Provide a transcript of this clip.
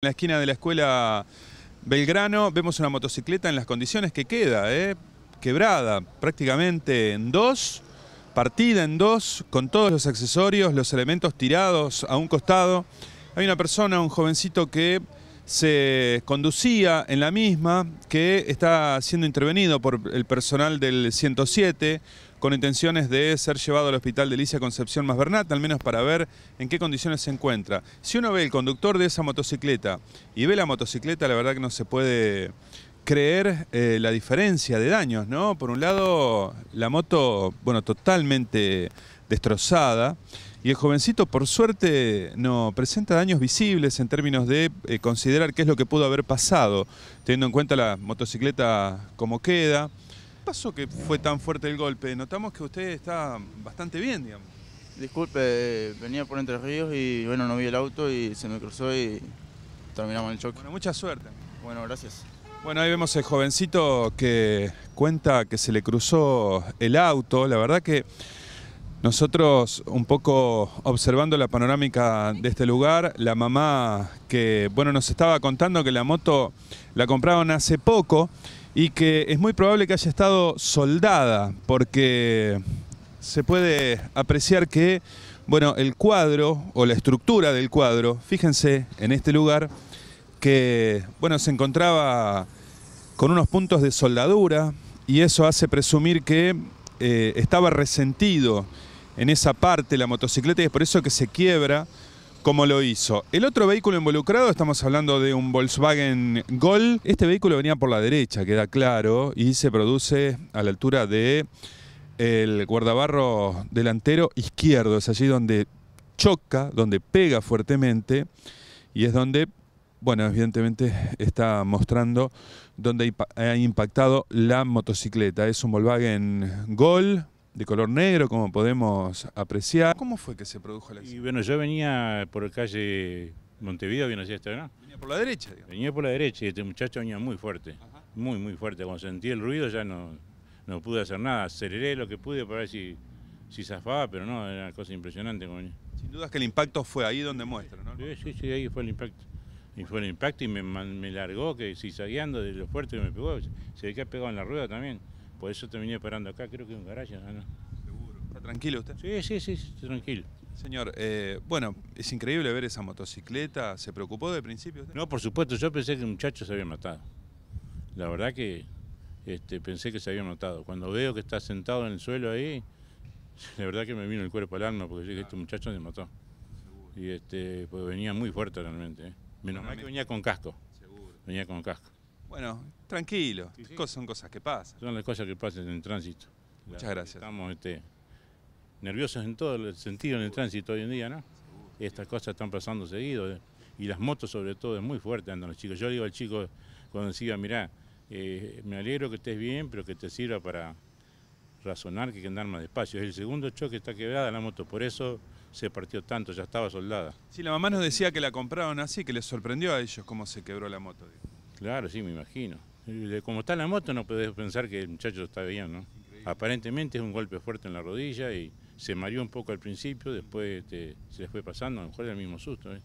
En la esquina de la escuela Belgrano vemos una motocicleta en las condiciones que queda, ¿eh? quebrada prácticamente en dos, partida en dos, con todos los accesorios, los elementos tirados a un costado. Hay una persona, un jovencito que se conducía en la misma, que está siendo intervenido por el personal del 107 con intenciones de ser llevado al hospital de Alicia Concepción más Bernat, al menos para ver en qué condiciones se encuentra. Si uno ve el conductor de esa motocicleta y ve la motocicleta, la verdad que no se puede creer eh, la diferencia de daños, ¿no? Por un lado, la moto, bueno, totalmente destrozada. Y el jovencito, por suerte, no presenta daños visibles en términos de eh, considerar qué es lo que pudo haber pasado, teniendo en cuenta la motocicleta como queda. ¿Qué pasó que fue tan fuerte el golpe? Notamos que usted está bastante bien, digamos. Disculpe, eh, venía por Entre Ríos y bueno, no vi el auto y se me cruzó y terminamos el choque. Bueno, mucha suerte. Bueno, gracias. Bueno, ahí vemos el jovencito que cuenta que se le cruzó el auto. La verdad que nosotros, un poco observando la panorámica de este lugar, la mamá que bueno, nos estaba contando que la moto la compraron hace poco y que es muy probable que haya estado soldada, porque se puede apreciar que bueno, el cuadro o la estructura del cuadro, fíjense en este lugar, que bueno, se encontraba con unos puntos de soldadura y eso hace presumir que eh, estaba resentido en esa parte la motocicleta y es por eso que se quiebra como lo hizo. El otro vehículo involucrado, estamos hablando de un Volkswagen Gol. Este vehículo venía por la derecha, queda claro, y se produce a la altura de el guardabarro delantero izquierdo. Es allí donde choca, donde pega fuertemente y es donde, bueno, evidentemente está mostrando donde ha impactado la motocicleta. Es un Volkswagen Gol de color negro, como podemos apreciar. ¿Cómo fue que se produjo el accidente? bueno, yo venía por calle Montevideo, bien hacia esta, ¿no? Venía por la derecha, digamos. Venía por la derecha y este muchacho venía muy fuerte, muy, muy fuerte. Cuando sentí el ruido ya no, no pude hacer nada, aceleré lo que pude para ver si, si zafaba, pero no, era una cosa impresionante. Sin duda es que el impacto fue ahí donde muestra, ¿no? Sí, sí, sí, ahí fue el impacto. Y fue el impacto y me, me largó, que saliendo de lo fuerte que me pegó, se ve que ha pegado en la rueda también. Por eso te venía parando acá, creo que en un garaje. ¿no? ¿Está tranquilo usted? Sí, sí, sí, tranquilo. Señor, eh, bueno, es increíble ver esa motocicleta. ¿Se preocupó de principio usted? No, por supuesto, yo pensé que el muchacho se había matado. La verdad que este, pensé que se había matado. Cuando veo que está sentado en el suelo ahí, la verdad que me vino el cuerpo al alma porque dije que este muchacho se mató. Y este, pues venía muy fuerte realmente. ¿eh? Menos mal que venía con casco. Venía con casco. Bueno, tranquilo, son cosas que pasan. Son las cosas que pasan en el tránsito. Muchas gracias. Estamos este, nerviosos en todo el sentido en el tránsito hoy en día, ¿no? Estas cosas están pasando seguido. Eh, y las motos sobre todo es muy fuerte andan los chicos. Yo digo al chico cuando decía, mirá, eh, me alegro que estés bien, pero que te sirva para razonar que hay que andar más despacio. Es el segundo choque, está quebrada la moto, por eso se partió tanto, ya estaba soldada. Sí, la mamá nos decía que la compraron así, que les sorprendió a ellos cómo se quebró la moto. Claro, sí, me imagino. Como está la moto no puedes pensar que el muchacho está bien, ¿no? Aparentemente es un golpe fuerte en la rodilla y se mareó un poco al principio, después este, se le fue pasando, a lo mejor era el mismo susto. ¿eh?